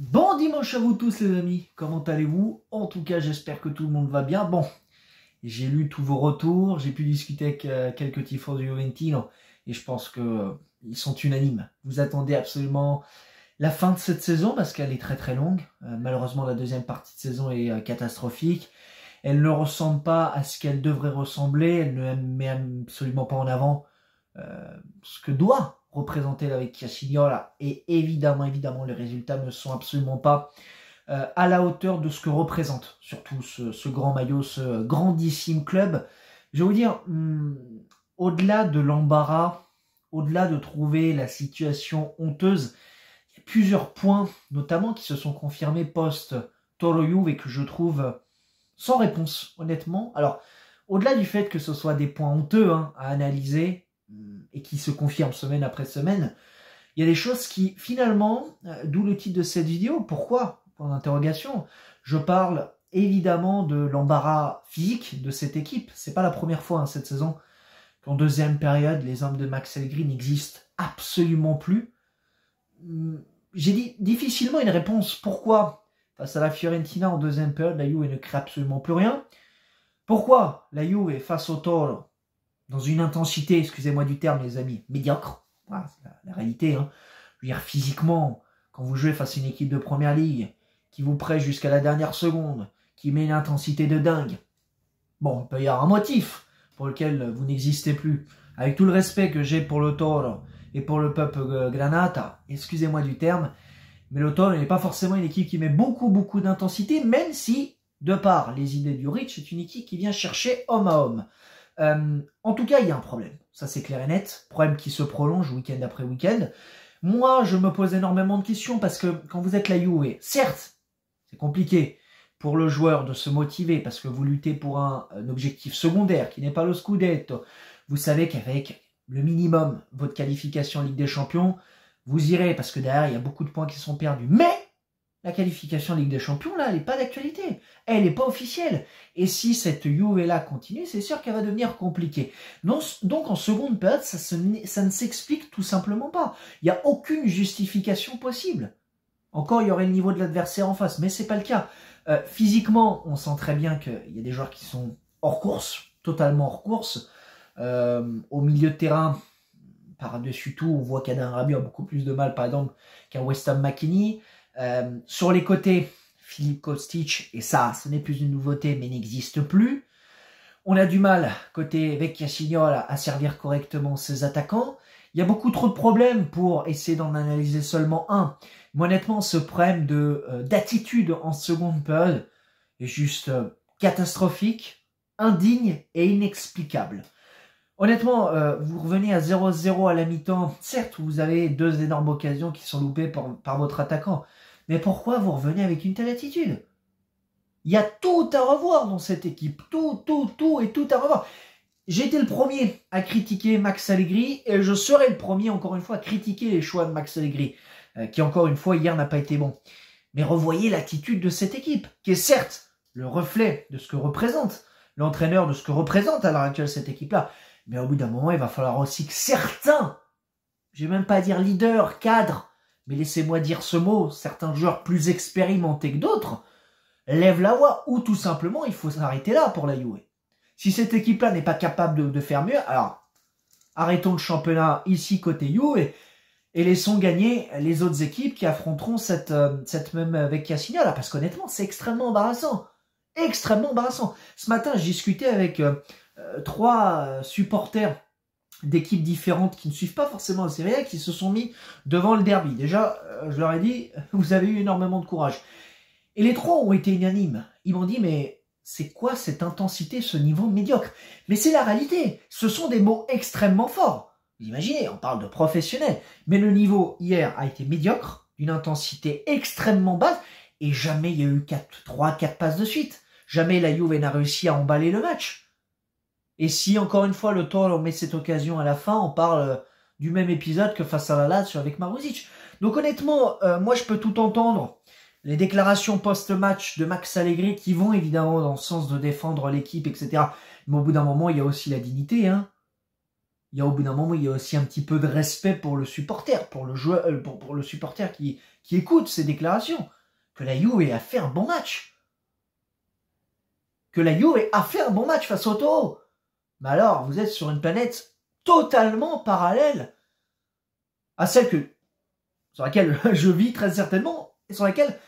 Bon dimanche à vous tous les amis, comment allez-vous En tout cas j'espère que tout le monde va bien. Bon, j'ai lu tous vos retours, j'ai pu discuter avec euh, quelques tifos du Juventino et je pense qu'ils euh, sont unanimes. Vous attendez absolument la fin de cette saison parce qu'elle est très très longue. Euh, malheureusement la deuxième partie de saison est catastrophique. Elle ne ressemble pas à ce qu'elle devrait ressembler, elle ne met absolument pas en avant euh, ce que doit représenter la vecchia signora Et évidemment, évidemment, les résultats ne sont absolument pas euh, à la hauteur de ce que représente surtout ce, grand maillot, ce grandissime club. Je vais vous dire, hmm, au-delà de l'embarras, au-delà de trouver la situation honteuse, il y a plusieurs points, notamment qui se sont confirmés post toroyou et que je trouve sans réponse, honnêtement. Alors, au-delà du fait que ce soit des points honteux hein, à analyser, et qui se confirme semaine après semaine, il y a des choses qui finalement, euh, d'où le titre de cette vidéo, pourquoi interrogation, Je parle évidemment de l'embarras physique de cette équipe. C'est pas la première fois en hein, cette saison qu'en deuxième période, les hommes de Max Green n'existent absolument plus. Hmm, j'ai dit difficilement une réponse. Pourquoi Face à la Fiorentina en deuxième période, la Juve ne crée absolument plus rien. Pourquoi la Juve face au Toro dans une intensité, excusez-moi du terme les amis, médiocre. c'est la, réalité. Hein. Je veux dire, physiquement, quand vous jouez face à une équipe de première ligue, qui vous prête jusqu'à la dernière seconde, qui met une intensité de dingue, bon, il peut y avoir un motif pour lequel vous n'existez plus. Avec tout le respect que j'ai pour le Toro et pour le peuple euh, Granata, excusez-moi du terme, mais le Toro n'est pas forcément une équipe qui met beaucoup, beaucoup d'intensité, même si, de part, les idées du Rich, c'est une équipe qui vient chercher homme à homme. Euh, en tout cas, il y a un problème. Ça, c'est clair et net. Problème qui se prolonge week-end après week-end. Moi, je me pose énormément de questions parce que quand vous êtes la UE, certes, c'est compliqué pour le joueur de se motiver parce que vous luttez pour un, objectif secondaire qui n'est pas le Scudetto. Vous savez qu'avec le minimum, votre qualification Ligue des Champions, vous irez parce que derrière, il y a beaucoup de points qui sont perdus. Mais la qualification Ligue des Champions, là, elle n'est pas d'actualité elle n'est pas officielle. Et si cette Juve-là continue, c'est sûr qu'elle va devenir compliquée. donc en seconde période, ça, ne s'explique tout simplement pas. Il n'y a aucune justification possible. Encore, il y aurait le niveau de l'adversaire en face, mais ce n'est pas le cas. Euh, physiquement, on sent très bien qu'il y a des joueurs qui sont hors course, totalement hors course. Euh, au milieu de terrain, par-dessus tout, on voit qu'Adam Rabiot a beaucoup plus de mal, par exemple, qu'un Ham McKinney. Euh, sur les côtés, Philippe Kostic, et ça, ce n'est plus une nouveauté, mais n'existe plus. On a du mal, côté Vecchia Signol, à servir correctement ses attaquants. Il y a beaucoup trop de problèmes pour essayer d'en analyser seulement un. Mais honnêtement, ce problème de euh, d'attitude en seconde période est juste euh, catastrophique, indigne et inexplicable. Honnêtement, euh, vous revenez à 0-0 à la mi-temps. Certes, vous avez deux énormes occasions qui sont loupées par votre attaquant. Mais pourquoi vous revenez avec une telle attitude Il y a tout à revoir dans cette équipe. Tout, tout, tout et tout à revoir. J'ai été le premier à critiquer Max Allegri et je serai le premier, encore une fois, à critiquer les choix de Max Allegri, euh, qui, encore une fois, hier n'a pas été bon. Mais revoyez l'attitude de cette équipe, qui est certes le reflet de ce que représente l'entraîneur, de ce que représente à l'heure actuelle cette équipe-là. Mais au bout d'un moment, il va falloir aussi que certains, j'ai même pas à dire leader, cadre, mais laissez-moi dire ce mot, certains joueurs plus expérimentés que d'autres lèvent la voix ou tout simplement il faut s'arrêter là pour la Juve. Si cette équipe-là n'est pas capable de, faire mieux, alors arrêtons le championnat ici côté You et, laissons gagner les autres équipes qui affronteront cette, euh, cette même avec là parce qu'honnêtement c'est extrêmement embarrassant. Extrêmement embarrassant. Ce matin, je discutais avec euh, euh, trois supporters d'équipes différentes qui ne suivent pas forcément la Serie qui se sont mis devant le derby. Déjà, euh, je leur ai dit, vous avez eu énormément de courage. Et les trois ont été unanimes. Ils m'ont dit, mais c'est quoi cette intensité, ce niveau médiocre Mais c'est la réalité. Ce sont des mots extrêmement forts. Vous imaginez, on parle de professionnels. Mais le niveau hier a été médiocre, d'une intensité extrêmement basse, et jamais il y a eu quatre, 3, 4 passes de suite. Jamais la Juve n'a réussi à emballer le match. Et si encore une fois le on met cette occasion à la fin, on parle euh, du même épisode que face à la Lazio avec Maruzic. Donc honnêtement, euh, moi je peux tout entendre. Les déclarations post-match de Max Allegri qui vont évidemment dans le sens de défendre l'équipe, etc. Mais au bout d'un moment, il y a aussi la dignité. Hein. Il y a au bout d'un moment, il y a aussi un petit peu de respect pour le supporter, pour le joueur, euh, pour, le supporter qui, écoute ces déclarations. Que la Juve a fait un bon match. Que la Juve a fait un bon match face au Toro. Mais alors, vous êtes sur une planète totalement parallèle à celle sur laquelle je vis très certainement, et sur laquelle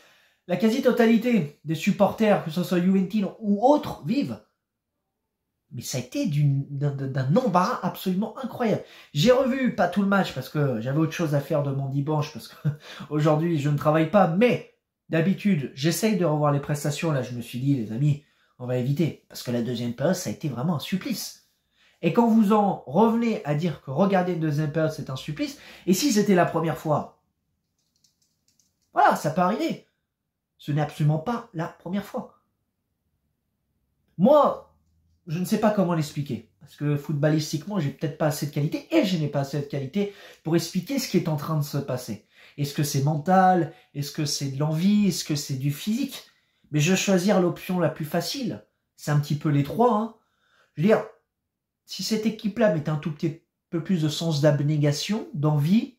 la quasi-totalité des supporters, que ce soit UNT ou autres, vivent. Mais ça a été d'un embarras absolument incroyable. J'ai revu pas tout le match parce que j'avais autre chose à faire de mon dimanche parce que aujourd'hui je ne travaille pas, mais d'habitude j'essaye de revoir les prestations. Là je me suis dit les amis, on va éviter parce que la deuxième période ça a été vraiment un supplice. Et quand vous en revenez à dire que regarder une deuxième période, c'est un supplice, et si c'était la première fois Voilà, ça peut arriver. Ce n'est absolument pas la première fois. Moi, je ne sais pas comment l'expliquer. Parce que footballistiquement, j'ai peut-être pas assez de qualité, et je n'ai pas assez de qualité pour expliquer ce qui est en train de se passer. Est-ce que c'est mental Est-ce que c'est de l'envie Est-ce que c'est du physique Mais je vais choisir l'option la plus facile. C'est un petit peu les trois. Hein. Je veux dire, si cette équipe-là mettait un tout petit peu plus de sens d'abnégation, d'envie,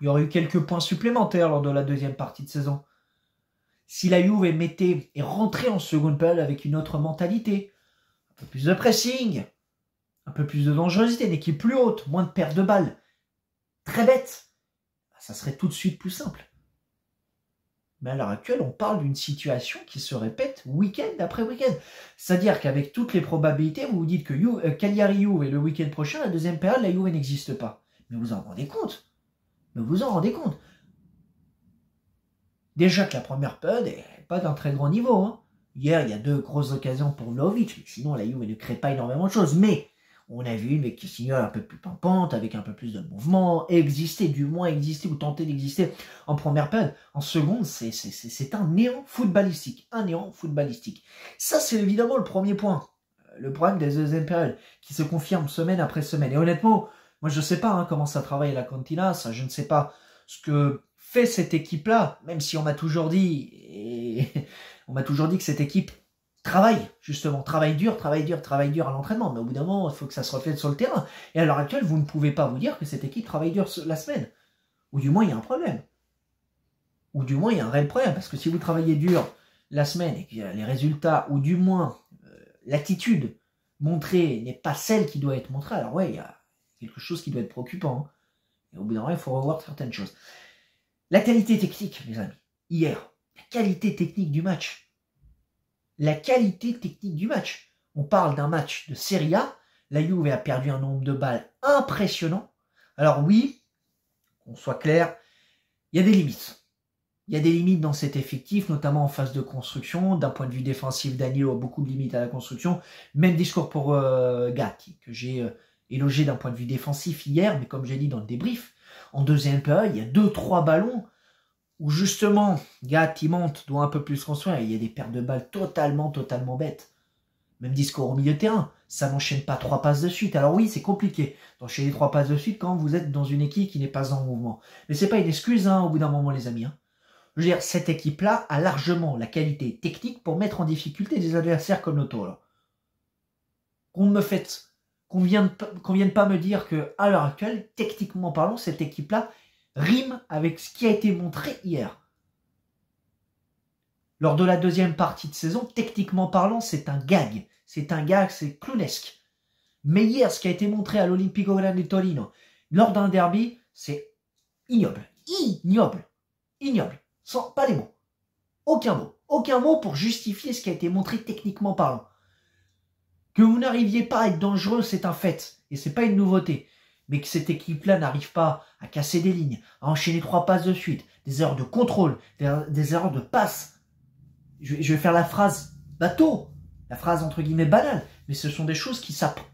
il y aurait eu quelques points supplémentaires lors de la deuxième partie de saison. Si la Juve mettait et rentrait en seconde période avec une autre mentalité, un peu plus de pressing, un peu plus de dangerosité, une équipe plus haute, moins de perte de balles, très bête, ça serait tout de suite plus simple. Mais à l'heure actuelle, on parle d'une situation qui se répète week-end après week-end. C'est-à-dire qu'avec toutes les probabilités, vous vous dites que you, euh, et le week-end prochain, la deuxième période, la Juve n'existe pas. Mais vous en rendez compte Mais vous en rendez compte Déjà que la première période n'est pas d'un très grand niveau. Hein. Hier, il y a deux grosses occasions pour Vlaovic, sinon la Juve ne crée pas énormément de choses. Mais on a vu une mais qui signale un peu plus pimpante, avec un peu plus de mouvement, exister, du moins exister ou tenter d'exister en première période. En seconde, c'est un néant footballistique. Un néant footballistique. Ça, c'est évidemment le premier point. Euh, le problème des deuxièmes périodes, qui se confirme semaine après semaine. Et honnêtement, moi je ne sais pas hein, comment ça travaille la cantina, je ne sais pas ce que fait cette équipe-là, même si on m'a toujours dit, on m'a toujours dit que cette équipe travail, justement. Travail dur, travail dur, travail dur à l'entraînement. Mais au bout d'un moment, il faut que ça se reflète sur le terrain. Et à l'heure actuelle, vous ne pouvez pas vous dire que cette équipe travaille dur la semaine. Ou du moins, il y a un problème. Ou du moins, il y a un réel problème. Parce que si vous travaillez dur la semaine et que euh, les résultats, ou du moins euh, l'attitude montrée n'est pas celle qui doit être montrée, alors oui, il y a quelque chose qui doit être préoccupant. Hein. Et au bout d'un moment, il faut revoir certaines choses. La qualité technique, mes amis. Hier, la qualité technique du match la qualité technique du match. On parle d'un match de Serie A. La Juve a perdu un nombre de balles impressionnant. Alors oui, qu'on soit clair, il y a des limites. Il y a des limites dans cet effectif, notamment en phase de construction. D'un point de vue défensif, Danilo a beaucoup de limites à la construction. Même discours pour euh, Gatti, que j'ai euh, élogé d'un point de vue défensif hier, mais comme j'ai dit dans le débrief, en deuxième période, il y a deux, trois ballons où justement, il monte, doit un peu plus et Il y a des pertes de balles totalement, totalement bêtes. Même discours au milieu de terrain. Ça n'enchaîne pas trois passes de suite. Alors oui, c'est compliqué d'enchaîner trois passes de suite quand vous êtes dans une équipe qui n'est pas en mouvement. Mais c'est pas une excuse, hein, au bout d'un moment, les amis. Hein. Je veux dire, cette équipe-là a largement la qualité technique pour mettre en difficulté des adversaires comme l'auto. Qu'on me fait, qu'on ne vienne pas me dire que, à l'heure actuelle, techniquement parlant, cette équipe-là rime avec ce qui a été montré hier. Lors de la deuxième partie de saison, techniquement parlant, c'est un gag. C'est un gag, c'est clownesque. Mais hier, ce qui a été montré à l'Olimpico Grande Torino, lors d'un derby, c'est ignoble. Ignoble. Ignoble. Sans, pas les mots. Aucun mot. Aucun mot pour justifier ce qui a été montré techniquement parlant. Que vous n'arriviez pas à être dangereux, c'est un fait. Et c'est pas une nouveauté mais que cette équipe-là n'arrive pas à casser des lignes, à enchaîner trois passes de suite, des erreurs de contrôle, des, erreurs de passe. Je, vais faire la phrase bateau, la phrase entre guillemets banale, mais ce sont des choses qui s'écoutent,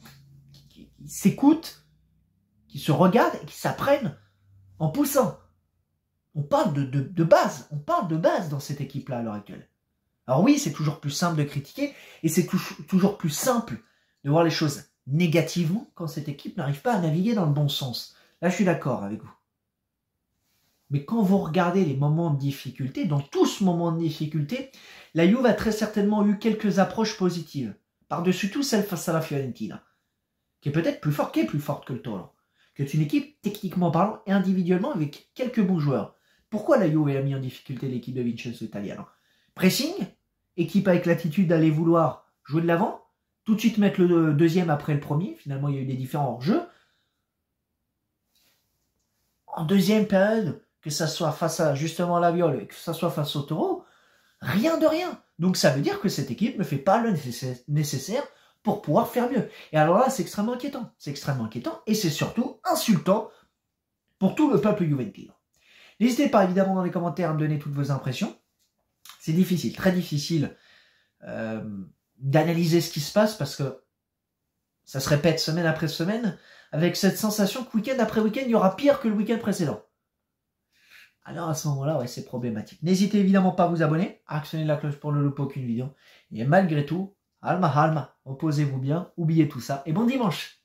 qui, s'écoutent, qui se regardent et qui s'apprennent en poussant. On parle de, de base, on parle de base dans cette équipe-là à l'heure actuelle. Alors oui, c'est toujours plus simple de critiquer et c'est toujours plus simple de voir les choses négativement quand cette équipe n'arrive pas à naviguer dans le bon sens. Là, je suis d'accord avec vous. Mais quand vous regardez les moments de difficulté, dans tout ce moment de difficulté, la Juve a très certainement eu quelques approches positives. Par-dessus tout, celle face à la Fiorentina, qui est peut-être plus forte, plus forte que le Toro, qui est une équipe, techniquement parlant, et individuellement, avec quelques bons joueurs. Pourquoi la Juve a mis en difficulté l'équipe de Vincenzo Italiano Pressing, équipe avec l'attitude d'aller vouloir jouer de l'avant, tout de suite mettre le deuxième après le premier. Finalement, il y a eu des différents hors-jeux. En deuxième période, que ça soit face à justement la viole que ça soit face au taureau, rien de rien. Donc ça veut dire que cette équipe ne fait pas le nécessaire pour pouvoir faire mieux. Et alors là, c'est extrêmement inquiétant. C'est extrêmement inquiétant et c'est surtout insultant pour tout le peuple Juventus. N'hésitez pas évidemment dans les commentaires à me donner toutes vos impressions. C'est difficile, très difficile. Euh, d'analyser ce qui se passe parce que ça se répète semaine après semaine, avec cette sensation que week-end après week-end, il y aura pire que le week-end précédent. Alors à ce moment-là, ouais, c'est problématique. N'hésitez évidemment pas à vous abonner, à actionner la cloche pour ne louper aucune vidéo. Et malgré tout, alma alma, reposez-vous bien, oubliez tout ça et bon dimanche